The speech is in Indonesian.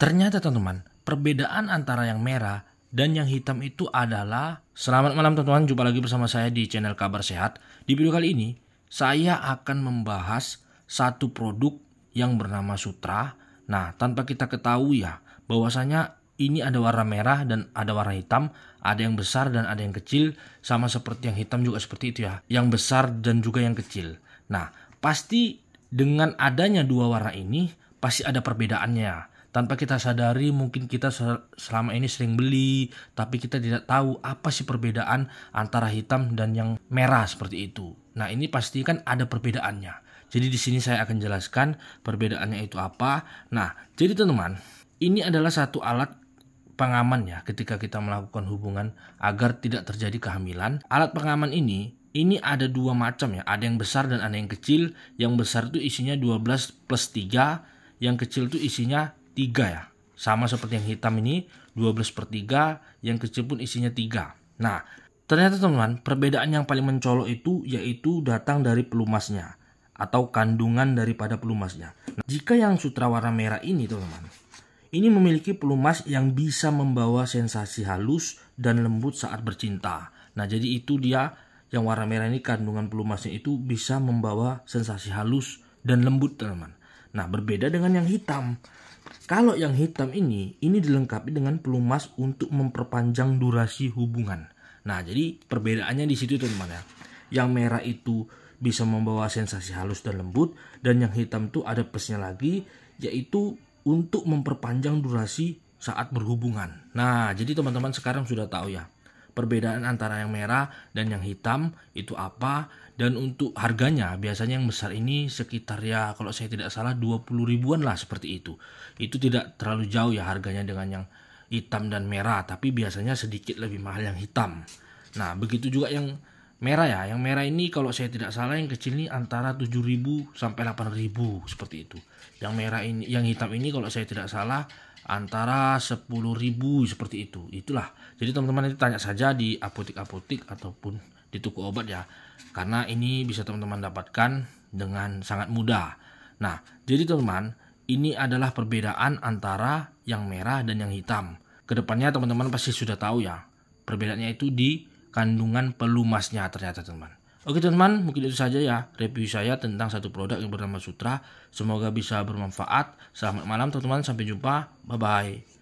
Ternyata teman-teman, perbedaan antara yang merah dan yang hitam itu adalah Selamat malam teman-teman, jumpa lagi bersama saya di channel Kabar Sehat. Di video kali ini, saya akan membahas satu produk yang bernama sutra. Nah, tanpa kita ketahui ya, bahwasanya ini ada warna merah dan ada warna hitam, ada yang besar dan ada yang kecil, sama seperti yang hitam juga seperti itu ya, yang besar dan juga yang kecil. Nah, pasti dengan adanya dua warna ini, pasti ada perbedaannya ya. Tanpa kita sadari mungkin kita selama ini sering beli, tapi kita tidak tahu apa sih perbedaan antara hitam dan yang merah seperti itu. Nah ini pasti kan ada perbedaannya. Jadi di sini saya akan jelaskan perbedaannya itu apa. Nah jadi teman-teman, ini adalah satu alat pengaman ya ketika kita melakukan hubungan agar tidak terjadi kehamilan. Alat pengaman ini ini ada dua macam ya, ada yang besar dan ada yang kecil. Yang besar itu isinya 12 plus 3, yang kecil itu isinya 3 ya sama seperti yang hitam ini 12 per 3 yang kecil pun isinya 3 nah ternyata teman-teman perbedaan yang paling mencolok itu yaitu datang dari pelumasnya atau kandungan daripada pelumasnya nah, jika yang sutra warna merah ini teman-teman ini memiliki pelumas yang bisa membawa sensasi halus dan lembut saat bercinta nah jadi itu dia yang warna merah ini kandungan pelumasnya itu bisa membawa sensasi halus dan lembut teman-teman nah berbeda dengan yang hitam kalau yang hitam ini, ini dilengkapi dengan pelumas untuk memperpanjang durasi hubungan. Nah, jadi perbedaannya di situ teman teman ya. Yang merah itu bisa membawa sensasi halus dan lembut dan yang hitam itu ada pesnya lagi yaitu untuk memperpanjang durasi saat berhubungan. Nah, jadi teman-teman sekarang sudah tahu ya perbedaan antara yang merah dan yang hitam itu apa dan untuk harganya biasanya yang besar ini sekitar ya kalau saya tidak salah 20 ribuan lah seperti itu itu tidak terlalu jauh ya harganya dengan yang hitam dan merah tapi biasanya sedikit lebih mahal yang hitam nah begitu juga yang merah ya yang merah ini kalau saya tidak salah yang kecil ini antara 7000 sampai 8000 seperti itu yang merah ini yang hitam ini kalau saya tidak salah antara 10.000 seperti itu. Itulah. Jadi teman-teman itu tanya saja di apotek-apotek ataupun di toko obat ya. Karena ini bisa teman-teman dapatkan dengan sangat mudah. Nah, jadi teman-teman, ini adalah perbedaan antara yang merah dan yang hitam. Kedepannya teman-teman pasti sudah tahu ya. Perbedaannya itu di kandungan pelumasnya ternyata teman-teman. Oke teman-teman, mungkin itu saja ya review saya tentang satu produk yang bernama Sutra. Semoga bisa bermanfaat. Selamat malam teman-teman, sampai jumpa. Bye-bye.